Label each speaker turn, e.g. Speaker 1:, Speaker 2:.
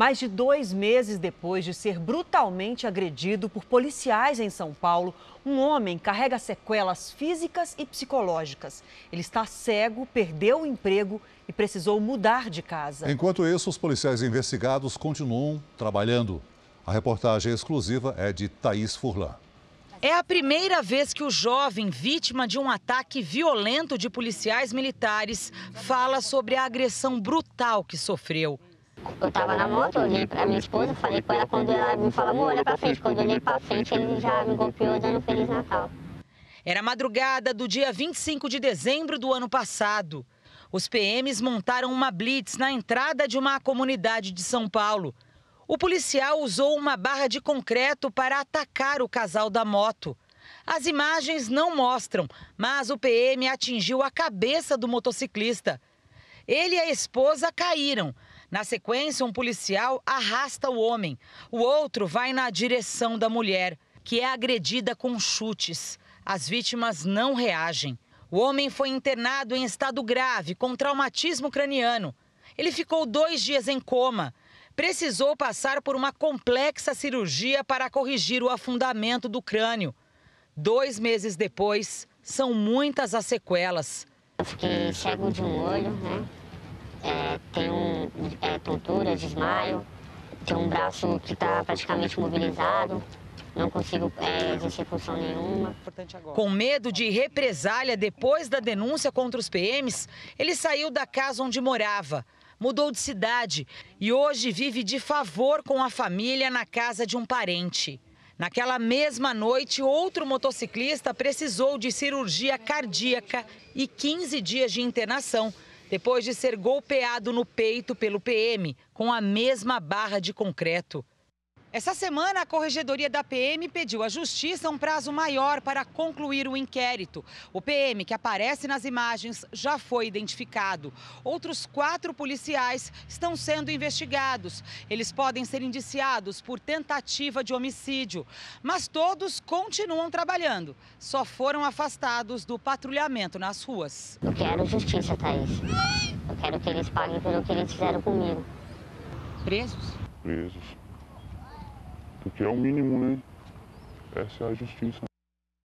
Speaker 1: Mais de dois meses depois de ser brutalmente agredido por policiais em São Paulo, um homem carrega sequelas físicas e psicológicas. Ele está cego, perdeu o emprego e precisou mudar de casa. Enquanto isso, os policiais investigados continuam trabalhando. A reportagem exclusiva é de Thaís Furlan. É a primeira vez que o jovem, vítima de um ataque violento de policiais militares, fala sobre a agressão brutal que sofreu. Eu tava na moto, olhei pra minha esposa, falei com ela quando ela me falou, olha pra frente. Quando eu olhei pra frente, ele já me golpeou dando Feliz Natal. Era madrugada do dia 25 de dezembro do ano passado. Os PMs montaram uma blitz na entrada de uma comunidade de São Paulo. O policial usou uma barra de concreto para atacar o casal da moto. As imagens não mostram, mas o PM atingiu a cabeça do motociclista. Ele e a esposa caíram, na sequência, um policial arrasta o homem. O outro vai na direção da mulher, que é agredida com chutes. As vítimas não reagem. O homem foi internado em estado grave, com traumatismo craniano. Ele ficou dois dias em coma. Precisou passar por uma complexa cirurgia para corrigir o afundamento do crânio. Dois meses depois, são muitas as sequelas. Eu fiquei é, cego de um olho, né? É, tem um desmaio. Tenho é um braço que está praticamente mobilizado. Não consigo é, exercer função nenhuma. Com medo de represália depois da denúncia contra os PMs, ele saiu da casa onde morava, mudou de cidade e hoje vive de favor com a família na casa de um parente. Naquela mesma noite, outro motociclista precisou de cirurgia cardíaca e 15 dias de internação depois de ser golpeado no peito pelo PM com a mesma barra de concreto. Essa semana, a Corregedoria da PM pediu à Justiça um prazo maior para concluir o inquérito. O PM, que aparece nas imagens, já foi identificado. Outros quatro policiais estão sendo investigados. Eles podem ser indiciados por tentativa de homicídio. Mas todos continuam trabalhando. Só foram afastados do patrulhamento nas ruas. Eu quero justiça, Thaís. Eu quero que eles paguem pelo que eles fizeram comigo. Presos? Presos. Porque é o mínimo, né? Essa é a justiça.